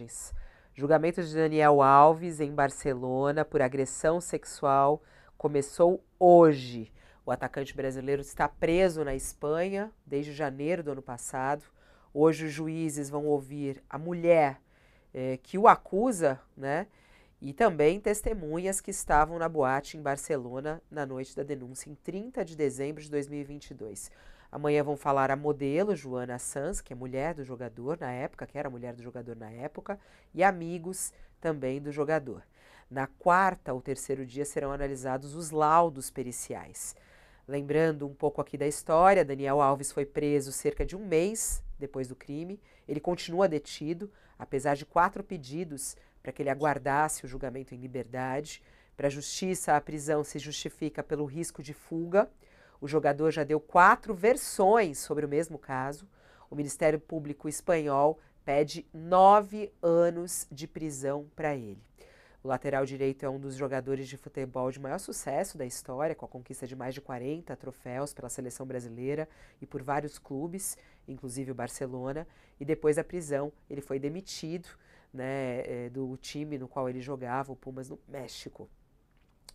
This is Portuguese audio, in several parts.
imagens. Julgamento de Daniel Alves em Barcelona por agressão sexual começou hoje. O atacante brasileiro está preso na Espanha desde janeiro do ano passado. Hoje os juízes vão ouvir a mulher é, que o acusa, né? E também testemunhas que estavam na boate em Barcelona na noite da denúncia, em 30 de dezembro de 2022. Amanhã vão falar a modelo Joana Sanz, que é mulher do jogador na época, que era mulher do jogador na época, e amigos também do jogador. Na quarta ou terceiro dia serão analisados os laudos periciais. Lembrando um pouco aqui da história, Daniel Alves foi preso cerca de um mês depois do crime. Ele continua detido, apesar de quatro pedidos para que ele aguardasse o julgamento em liberdade. Para a justiça, a prisão se justifica pelo risco de fuga o jogador já deu quatro versões sobre o mesmo caso. O Ministério Público espanhol pede nove anos de prisão para ele. O lateral direito é um dos jogadores de futebol de maior sucesso da história, com a conquista de mais de 40 troféus pela seleção brasileira e por vários clubes, inclusive o Barcelona. E depois da prisão, ele foi demitido né, eh, do time no qual ele jogava, o Pumas, no México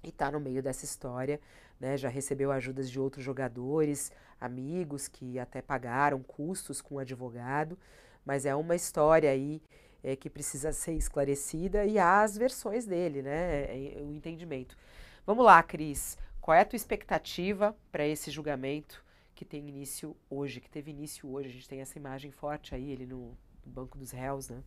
e está no meio dessa história, né? Já recebeu ajudas de outros jogadores, amigos que até pagaram custos com o advogado, mas é uma história aí é, que precisa ser esclarecida e há as versões dele, né? É, é, o entendimento. Vamos lá, Cris. Qual é a tua expectativa para esse julgamento que tem início hoje, que teve início hoje? A gente tem essa imagem forte aí, ele no Banco dos Réus, né?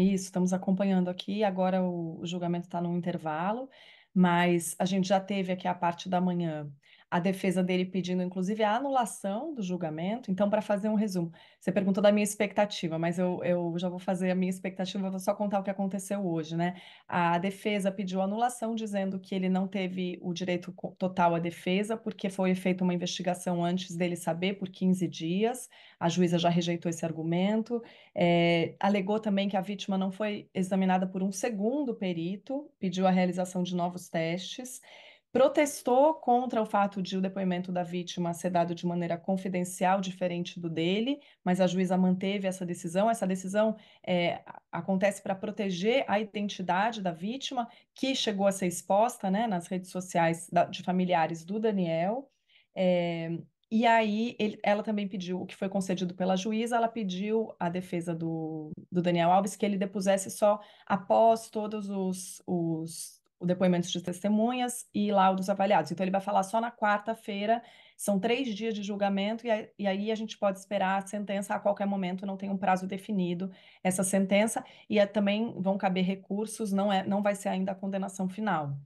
Isso, estamos acompanhando aqui. Agora o, o julgamento está num intervalo, mas a gente já teve aqui a parte da manhã a defesa dele pedindo, inclusive, a anulação do julgamento. Então, para fazer um resumo, você perguntou da minha expectativa, mas eu, eu já vou fazer a minha expectativa, vou só contar o que aconteceu hoje, né? A defesa pediu anulação, dizendo que ele não teve o direito total à defesa, porque foi feita uma investigação antes dele saber por 15 dias. A juíza já rejeitou esse argumento. É, alegou também que a vítima não foi examinada por um segundo perito, pediu a realização de novos testes protestou contra o fato de o depoimento da vítima ser dado de maneira confidencial, diferente do dele, mas a juíza manteve essa decisão. Essa decisão é, acontece para proteger a identidade da vítima, que chegou a ser exposta né, nas redes sociais da, de familiares do Daniel. É, e aí ele, ela também pediu, o que foi concedido pela juíza, ela pediu à defesa do, do Daniel Alves que ele depusesse só após todos os, os o depoimento de testemunhas e laudos avaliados. Então, ele vai falar só na quarta-feira, são três dias de julgamento, e, aí a gente pode esperar a sentença a qualquer momento, não tem um prazo definido essa sentença, e é, também vão caber recursos, não, é, não vai ser ainda a condenação final.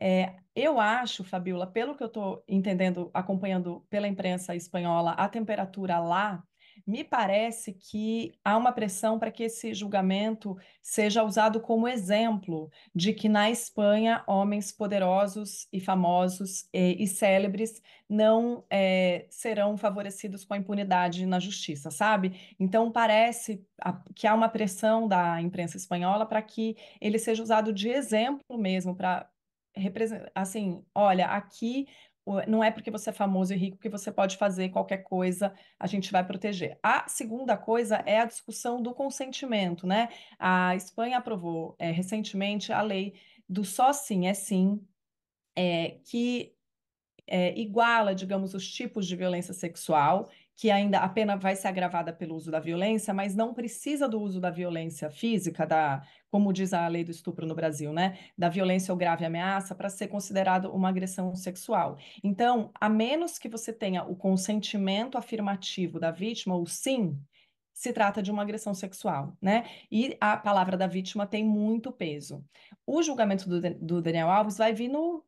É, eu acho, Fabiola, pelo que eu estou entendendo, acompanhando pela imprensa espanhola, a temperatura lá me parece que há uma pressão para que esse julgamento seja usado como exemplo de que na Espanha homens poderosos e famosos e, e célebres não é, serão favorecidos com a impunidade na justiça, sabe? Então parece que há uma pressão da imprensa espanhola para que ele seja usado de exemplo mesmo para assim, olha, aqui não é porque você é famoso e rico que você pode fazer qualquer coisa, a gente vai proteger. A segunda coisa é a discussão do consentimento, né? A Espanha aprovou é, recentemente a lei do só sim é sim, é, que é, iguala, digamos, os tipos de violência sexual que ainda a pena vai ser agravada pelo uso da violência, mas não precisa do uso da violência física, da, como diz a lei do estupro no Brasil, né, da violência ou grave ameaça para ser considerado uma agressão sexual. Então, a menos que você tenha o consentimento afirmativo da vítima, o sim, se trata de uma agressão sexual, né? E a palavra da vítima tem muito peso. O julgamento do, do Daniel Alves vai vir no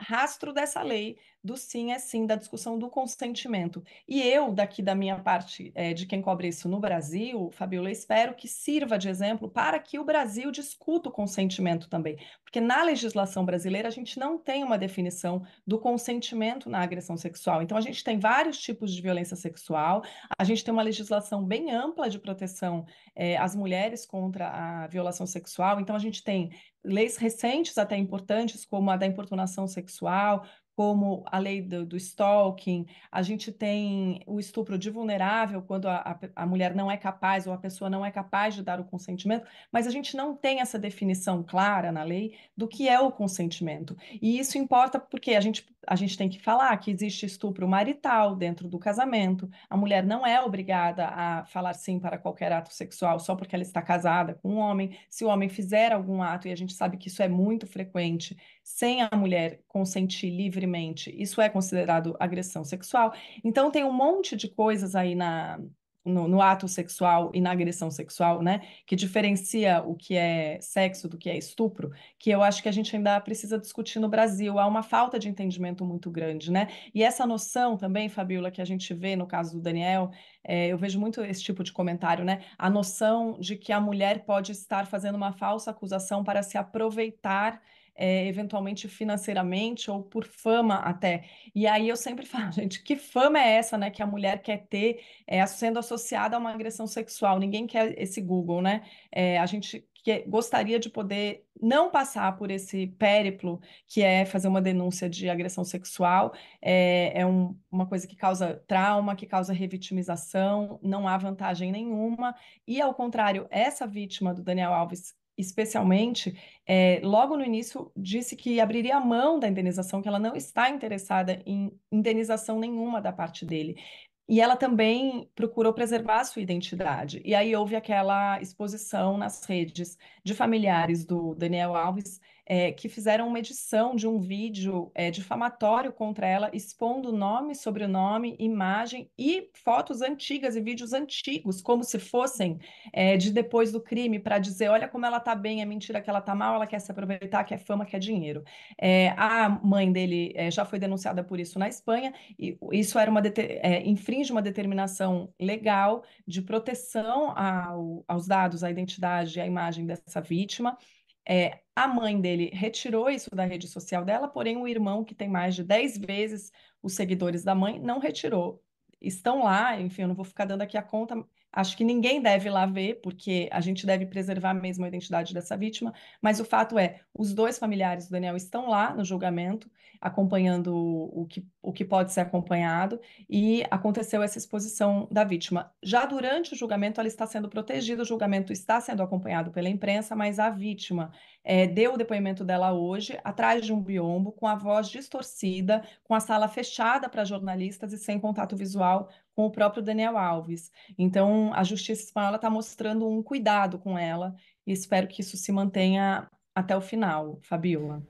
rastro dessa lei do sim é sim, da discussão do consentimento. E eu, daqui da minha parte é, de quem cobre isso no Brasil, Fabiola, espero que sirva de exemplo para que o Brasil discuta o consentimento também. Porque na legislação brasileira a gente não tem uma definição do consentimento na agressão sexual. Então a gente tem vários tipos de violência sexual, a gente tem uma legislação bem ampla de proteção é, às mulheres contra a violação sexual. Então a gente tem leis recentes até importantes, como a da importunação sexual, como a lei do, do, stalking, a gente tem o estupro de vulnerável, quando a, a, mulher não é capaz ou a pessoa não é capaz de dar o consentimento, mas a gente não tem essa definição clara na lei do que é o consentimento. E isso importa porque a gente, a gente tem que falar que existe estupro marital dentro do casamento, a mulher não é obrigada a falar sim para qualquer ato sexual só porque ela está casada com um homem. Se o homem fizer algum ato, e a gente sabe que isso é muito frequente, sem a mulher consentir livre isso é considerado agressão sexual. Então, tem um monte de coisas aí na, no, no, ato sexual e na agressão sexual, né? Que diferencia o que é sexo do que é estupro, que eu acho que a gente ainda precisa discutir no Brasil. Há uma falta de entendimento muito grande, né? E essa noção também, Fabiola, que a gente vê no caso do Daniel, é, eu vejo muito esse tipo de comentário, né? A noção de que a mulher pode estar fazendo uma falsa acusação para se aproveitar é, eventualmente financeiramente ou por fama até. E aí eu sempre falo, gente, que fama é essa, né, que a mulher quer ter é, sendo associada a uma agressão sexual? Ninguém quer esse Google, né? É, a gente que gostaria de poder não passar por esse périplo que é fazer uma denúncia de agressão sexual, é, é um, uma coisa que causa trauma, que causa revitimização, não há vantagem nenhuma, e ao contrário, essa vítima do Daniel Alves especialmente, é, logo no início disse que abriria a mão da indenização, que ela não está interessada em indenização nenhuma da parte dele. E ela também procurou preservar a sua identidade. E aí houve aquela exposição nas redes de familiares do Daniel Alves é, que fizeram uma edição de um vídeo é, difamatório contra ela, expondo nome, sobrenome, imagem e fotos antigas e vídeos antigos, como se fossem é, de depois do crime, para dizer: olha como ela está bem, é mentira que ela está mal, ela quer se aproveitar, quer fama, quer dinheiro. a mãe dele já foi denunciada por isso na Espanha, e isso era uma é, infringe uma determinação legal de proteção ao, aos dados, à identidade e à imagem dessa vítima. É, a mãe dele retirou isso da rede social dela, porém o irmão, que tem mais de 10 vezes os seguidores da mãe, não retirou. Estão lá, enfim, eu não vou ficar dando aqui a conta, acho que ninguém deve lá ver, porque a gente deve preservar mesmo a identidade dessa vítima, mas o fato é, os dois familiares do Daniel estão lá no julgamento acompanhando o que, o que pode ser acompanhado, e aconteceu essa exposição da vítima. Já durante o julgamento, ela está sendo protegida, o julgamento está sendo acompanhado pela imprensa, mas a vítima é, deu o depoimento dela hoje, atrás de um biombo, com a voz distorcida, com a sala fechada para jornalistas e sem contato visual com o próprio Daniel Alves. Então, a justiça espanhola está mostrando um cuidado com ela e espero que isso se mantenha até o final, Fabiola.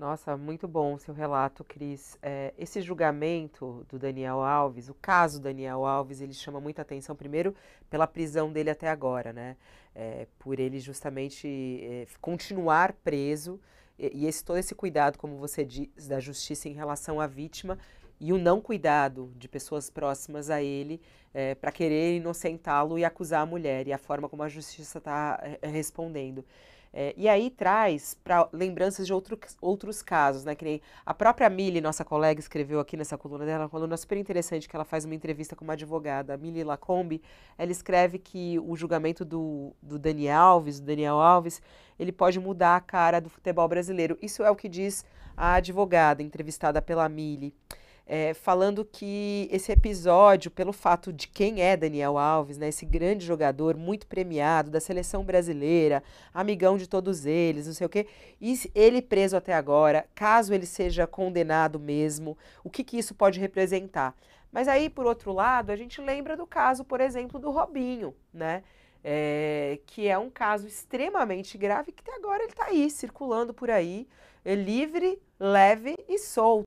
Nossa, muito bom seu relato, Cris. É, esse julgamento do Daniel Alves, o caso Daniel Alves, ele chama muita atenção, primeiro, pela prisão dele até agora, né? É, por ele justamente é, continuar preso e, e esse, todo esse cuidado, como você diz, da justiça em relação à vítima e o não cuidado de pessoas próximas a ele é, para querer inocentá-lo e acusar a mulher e a forma como a justiça está é, é, respondendo. É, e aí traz para lembranças de outro, outros casos, né? Que nem a própria Mili, nossa colega, escreveu aqui nessa coluna dela, uma coluna super interessante, que ela faz uma entrevista com uma advogada, a Mili Lacombe, ela escreve que o julgamento do, do Dani Alves, do Daniel Alves, ele pode mudar a cara do futebol brasileiro. Isso é o que diz a advogada entrevistada pela Mili é, falando que esse episódio, pelo fato de quem é Daniel Alves, né, esse grande jogador muito premiado da seleção brasileira, amigão de todos eles, não sei o quê, e ele preso até agora, caso ele seja condenado mesmo, o que, que isso pode representar? Mas aí, por outro lado, a gente lembra do caso, por exemplo, do Robinho, né? É, que é um caso extremamente grave que até agora ele está aí, circulando por aí, é livre, leve e solto.